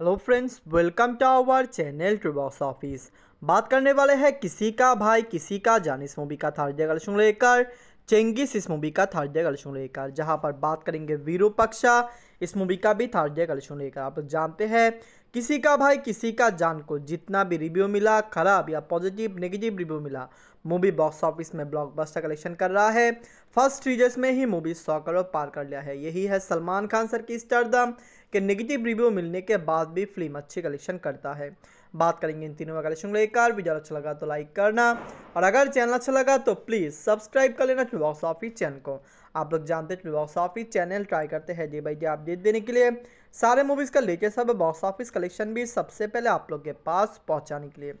hello friends welcome to our channel to box office बात करने वाले हैं किसी का भाई किसी का जान इस मूवी का थर्ड डे लेकर चेंगिस इस मूवी का थर्ड डे लेकर जहां पर बात करेंगे वीरूपक्षा इस मूवी का भी थर्ड डे लेकर आप लोग जानते हैं किसी का भाई किसी का जान को जितना भी रिव्यू मिला खराब या पॉजिटिव नेगेटिव रिव्यू मिला मूवी बॉक्स ऑफिस में ब्लॉकबस्टर कलेक्शन कर रहा है फर्स्ट टीजर्स में ही मूवी सौ करोड़ पार कर लिया है यही है सलमान खान सर की स्टारदम कि नेगेटिव रिव्यू मिलने के बाद भी फिल्म अच्छी कलेक्शन करता है बात करेंगे इन तीनों का कलेक्शन लेकर वीडियो अच्छा लगा तो लाइक करना और अगर चैनल अच्छा लगा तो प्लीज़ सब्सक्राइब कर लेना बॉक्स ऑफिस चैनल को आप लोग जानते हैं बॉक्स ऑफिस चैनल ट्राई करते हैं डे बाई डे अपडेट देने के लिए सारे मूवीज़ का लेके सब बॉक्स ऑफिस कलेक्शन भी सबसे पहले आप लोग के पास पहुँचाने के लिए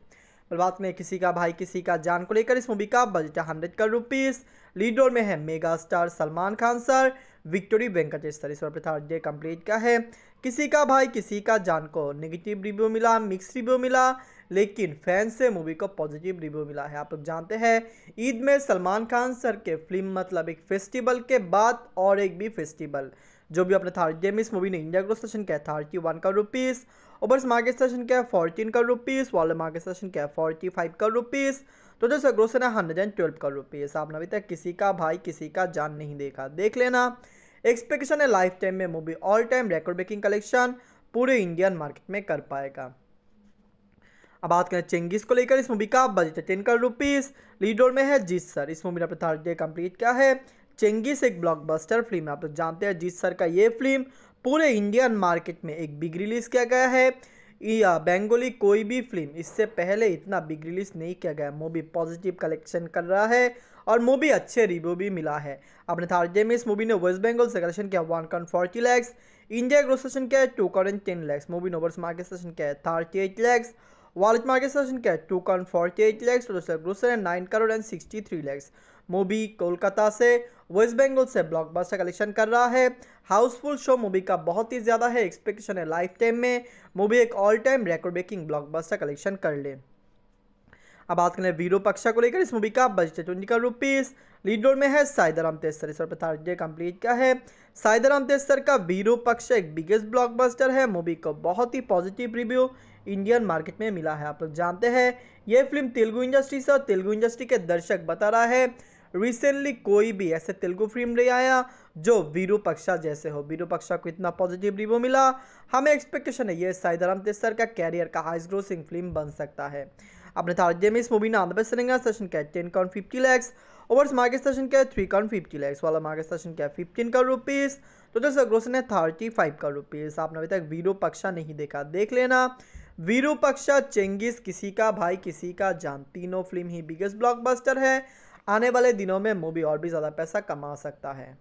बात में किसी का भाई किसी का जान को लेकर इस मूवी का budget hundred crore rupees lead role में है mega star Salman Khan sir विक्टोरी बैंक का तेईस प्रथा डे कंप्लीट का है किसी का भाई किसी का जान को नेगेटिव रिव्यू मिला मिक्स रिव्यू मिला लेकिन फैंस से मूवी को पॉजिटिव रिव्यू मिला है आप लोग जानते हैं ईद में सलमान खान सर के फिल्म मतलब एक फेस्टिवल के बाद और एक भी फेस्टिवल जो भी अपने थर्ड डे में इस मूवी ने इंडिया ग्रोथ सेशन किया थर्टी वन का रुपीस ओवर्स मार्केट सेशन किया फोर्टीन का रुपीस वॉलर मार्केट सेशन किया फोर्टी फाइव का रुपीज़ तो जैसे ग्रोसर है hundred and twelve crore rupees आपने अभी तक किसी का भाई किसी का जान नहीं देखा देख लेना एक्सपेक्टेशन है लाइफ टाइम में movie all time record breaking collection पूरे इंडियन मार्केट में कर पाएगा अब बात करें चेंगिस को लेकर इस मूवी का बजट है ten crore rupees lead role में है जीत सर इस मूवी ने अपने थर्ड डे कम्प्लीट किया है चेंगिस एक ब्लॉकबस्टर फिल्म आप लोग जानते हैं जीत सर का ये फिल्म पूरे इंडियन मार्केट में एक बिग रिलीज किया गया है या बेंगोली कोई भी फिल्म इससे पहले इतना बिग रिलीज नहीं किया गया मूवी पॉजिटिव कलेक्शन कर रहा है और मूवी अच्छे रिव्यू भी मिला है अपने थार्जे में इस मूवी ने वेस्ट बंगाल से कलेक्शन किया one crore forty lakhs India gross session किया है two crore ten lakhs movie नोवर्स मार्केट सेशन किया है thirty eight lakhs world market session किया है two crore forty eight lakhs gross nine crore and sixty three lakhs movie Kolkata से वेस्ट बंगाल से ब्लॉकबस्टर कलेक्शन कर रहा है हाउसफुल शो मूवी का बहुत ही ज़्यादा है एक्सपेक्टेशन है लाइफ टाइम में मूवी एक all time record breaking blockbuster collection कर ले अब बात करें वीरो पक्षा को लेकर इस मूवी का बजट है twenty crore rupees lead role में है साइदाराम तेस्तर इस पर डे कंप्लीट का है साइदाराम तेस्तर का वीरो पक्ष एक बिगेस्ट ब्लॉकबस्टर है मूवी को बहुत ही पॉजिटिव रिव्यू इंडियन मार्केट में मिला है आप लोग जानते हैं ये फिल्म तेलुगु इंडस्ट्री से और तेलुगु इंडस्ट्री के दर्शक बता रहा है रिसेंटली कोई भी ऐसे तेलुगु फिल्म नहीं आया जो वीरूपक्षा जैसे हो वीरूपक्षा को इतना पॉजिटिव रिव्यू मिला हमें एक्सपेक्टेशन है ये साईदाराम तेसर का कैरियर का हाइस्ट ग्रोसिंग फिल्म बन सकता है अपने तारजे में इस मूवी ने आंध्र प्रदेश सेशन किया ten crore fifty lakhs over market session किया थ्री कॉन फिफ्टी लैक्स वाला मार्केट सेशन किया फिफ्टीन का रुपीज़ तो सर ग्रोसन है थर्टी फाइव का रुपीज़ आपने अभी तक वीरूपक्षा नहीं देखा देख लेना वीरूपक्षा चेंगिस किसी का भाई किसी का जान तीनों फिल्म ही बिगेस्ट ब्लॉकबस्टर है आने वाले दिनों में मूवी और भी ज़्यादा पैसा कमा सकता है